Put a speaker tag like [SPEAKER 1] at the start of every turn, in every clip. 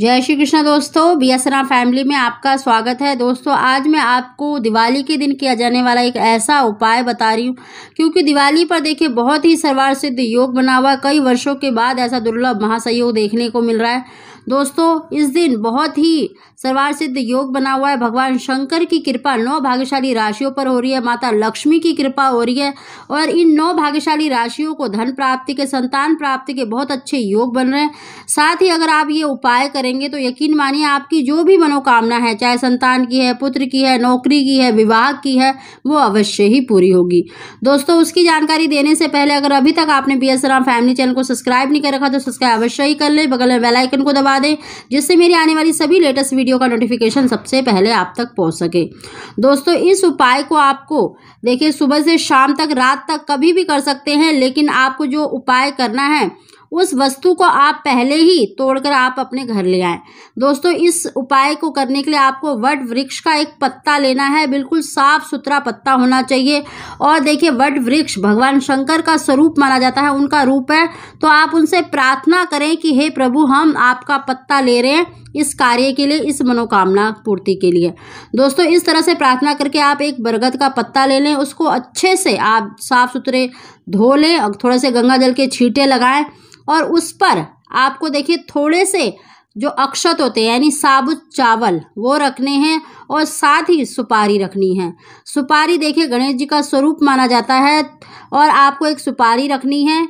[SPEAKER 1] जय श्री कृष्णा दोस्तों B S family में आपका स्वागत है दोस्तों आज मैं आपको दिवाली के दिन किया जाने वाला एक ऐसा उपाय बता रही हूँ क्योंकि दिवाली पर देखिए बहुत ही सर्वार सिद्ध योग बना हुआ कई वर्षों के बाद ऐसा दुर्लभ महासहयोग देखने को मिल रहा है दोस्तों इस दिन बहुत ही सर्वार सिद्ध योग बना हुआ है भगवान शंकर की कृपा नौ भाग्यशाली राशियों पर हो रही है माता लक्ष्मी की कृपा हो रही है और इन नौ भाग्यशाली राशियों को धन प्राप्ति के संतान प्राप्ति के बहुत अच्छे योग बन रहे हैं साथ ही अगर आप ये उपाय करेंगे तो यकीन मानिए आपकी जो भी मनोकामना है चाहे संतान की है पुत्र की है नौकरी की है विवाह की है वो अवश्य ही पूरी होगी दोस्तों उसकी जानकारी देने से पहले अगर अभी तक आपने बी फैमिली चैनल को सब्सक्राइब नहीं कर रखा तो सब्सक्राइब अवश्य ही कर ले बगल में बेलाइकन को दबा लगा दें जिससे मेरी आने वाली सभी लेटेस्ट वीडियो का नोटिफिकेशन सबसे पहले आप तक पहुँच सके दोस्तों इस उपाय को आपको देखिए सुबह से शाम तक रात तक कभी भी कर सकते हैं लेकिन आपको जो उपाय करना है उस वस्तु को आप पहले ही तोड़कर आप अपने घर ले आए दोस्तों इस उपाय को करने के लिए आपको वट वृक्ष का एक पत्ता लेना है बिल्कुल साफ सुथरा पत्ता होना चाहिए और देखिए वट वृक्ष भगवान शंकर का स्वरूप माना जाता है उनका रूप है तो आप उनसे प्रार्थना करें कि हे प्रभु हम आपका पत्ता ले रहे हैं इस कार्य के लिए इस मनोकामना पूर्ति के लिए दोस्तों इस तरह से प्रार्थना करके आप एक बरगद का पत्ता ले लें उसको अच्छे से आप साफ़ सुथरे धो लें और थोड़े से गंगा जल के छींटे लगाएं और उस पर आपको देखिए थोड़े से जो अक्षत होते हैं यानी साबुत चावल वो रखने हैं और साथ ही सुपारी रखनी है सुपारी देखिए गणेश जी का स्वरूप माना जाता है और आपको एक सुपारी रखनी है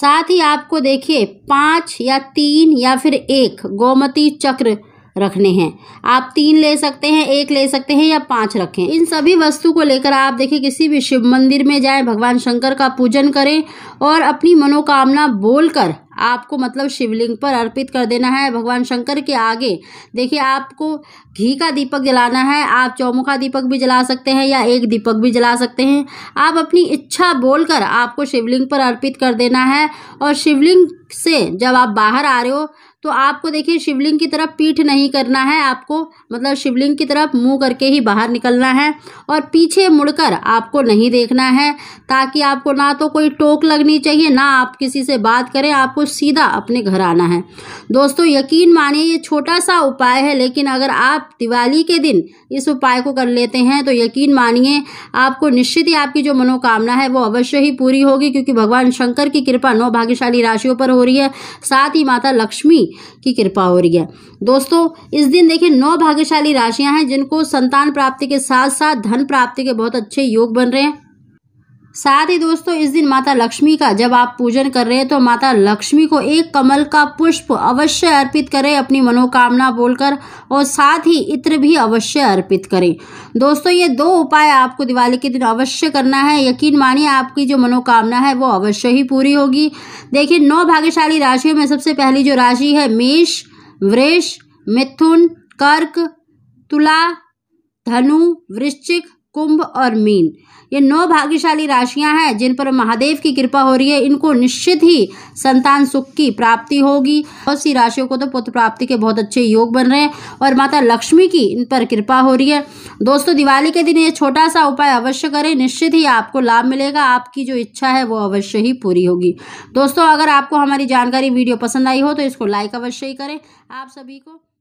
[SPEAKER 1] साथ ही आपको देखिए पाँच या तीन या फिर एक गोमती चक्र रखने हैं आप तीन ले सकते हैं एक ले सकते हैं या पांच रखें इन सभी वस्तु को लेकर आप देखिए किसी भी शिव मंदिर में जाएं भगवान शंकर का पूजन करें और अपनी मनोकामना बोलकर आपको मतलब शिवलिंग पर अर्पित कर देना है भगवान शंकर के आगे देखिए आपको घी का दीपक जलाना है आप चौमुखा दीपक भी जला सकते हैं या एक दीपक भी जला सकते हैं आप अपनी इच्छा बोलकर आपको शिवलिंग पर अर्पित कर देना है और शिवलिंग से जब आप बाहर आ रहे हो तो आपको देखिए शिवलिंग की तरफ पीठ नहीं करना है आपको मतलब शिवलिंग की तरफ मुंह करके ही बाहर निकलना है और पीछे मुड़कर आपको नहीं देखना है ताकि आपको ना तो कोई टोक लगनी चाहिए ना आप किसी से बात करें आपको सीधा अपने घर आना है दोस्तों यकीन मानिए ये छोटा सा उपाय है लेकिन अगर आप दिवाली के दिन इस उपाय को कर लेते हैं तो यकीन मानिए आपको निश्चित ही आपकी जो मनोकामना है वो अवश्य ही पूरी होगी क्योंकि भगवान शंकर की कृपा नौ भाग्यशाली राशियों पर हो रही है साथ ही माता लक्ष्मी की कृपा हो रही है दोस्तों इस दिन देखिए नौ भाग्यशाली राशियां हैं जिनको संतान प्राप्ति के साथ साथ धन प्राप्ति के बहुत अच्छे योग बन रहे हैं साथ ही दोस्तों इस दिन माता लक्ष्मी का जब आप पूजन कर रहे हैं तो माता लक्ष्मी को एक कमल का पुष्प अवश्य अर्पित करें अपनी मनोकामना बोलकर और साथ ही इत्र भी अवश्य अर्पित करें दोस्तों ये दो उपाय आपको दिवाली के दिन अवश्य करना है यकीन मानिए आपकी जो मनोकामना है वो अवश्य ही पूरी होगी देखिए नौ भाग्यशाली राशियों में सबसे पहली जो राशि है मेष वृष मिथुन कर्क तुला धनु वृश्चिक कुंभ और मीन ये नौ भाग्यशाली राशियां हैं जिन पर महादेव की कृपा हो रही है इनको निश्चित ही संतान सुख की प्राप्ति होगी बहुत सी राशियों को तो पुत्र प्राप्ति के बहुत अच्छे योग बन रहे हैं और माता लक्ष्मी की इन पर कृपा हो रही है दोस्तों दिवाली के दिन ये छोटा सा उपाय अवश्य करें निश्चित ही आपको लाभ मिलेगा आपकी जो इच्छा है वो अवश्य ही पूरी होगी दोस्तों अगर आपको हमारी जानकारी वीडियो पसंद आई हो तो इसको लाइक अवश्य ही करें आप सभी को